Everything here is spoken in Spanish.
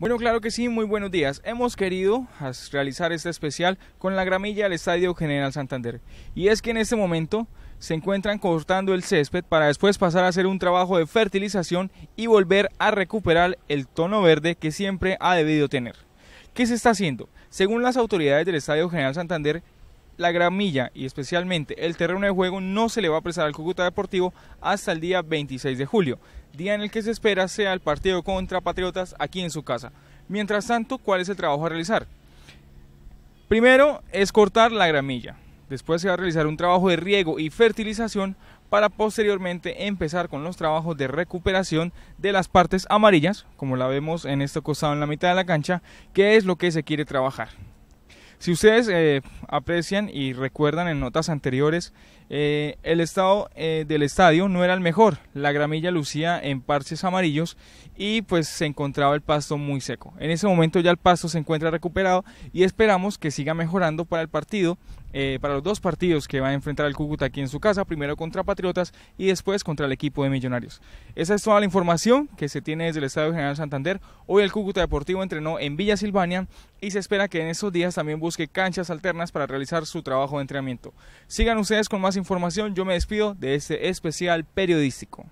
Bueno, claro que sí, muy buenos días. Hemos querido realizar este especial con la gramilla del Estadio General Santander. Y es que en este momento se encuentran cortando el césped para después pasar a hacer un trabajo de fertilización y volver a recuperar el tono verde que siempre ha debido tener. ¿Qué se está haciendo? Según las autoridades del Estadio General Santander, la gramilla y especialmente el terreno de juego no se le va a prestar al Cúcuta Deportivo hasta el día 26 de julio, día en el que se espera sea el partido contra Patriotas aquí en su casa. Mientras tanto, ¿cuál es el trabajo a realizar? Primero es cortar la gramilla, después se va a realizar un trabajo de riego y fertilización para posteriormente empezar con los trabajos de recuperación de las partes amarillas, como la vemos en este costado en la mitad de la cancha, que es lo que se quiere trabajar. Si ustedes eh, aprecian y recuerdan en notas anteriores, eh, el estado eh, del estadio no era el mejor. La gramilla lucía en parches amarillos y pues se encontraba el pasto muy seco. En ese momento ya el pasto se encuentra recuperado y esperamos que siga mejorando para el partido, para los dos partidos que va a enfrentar el Cúcuta aquí en su casa, primero contra Patriotas y después contra el equipo de Millonarios. Esa es toda la información que se tiene desde el Estadio General Santander. Hoy el Cúcuta Deportivo entrenó en Villa Silvania y se espera que en esos días también busque que canchas alternas para realizar su trabajo de entrenamiento. Sigan ustedes con más información, yo me despido de este especial periodístico.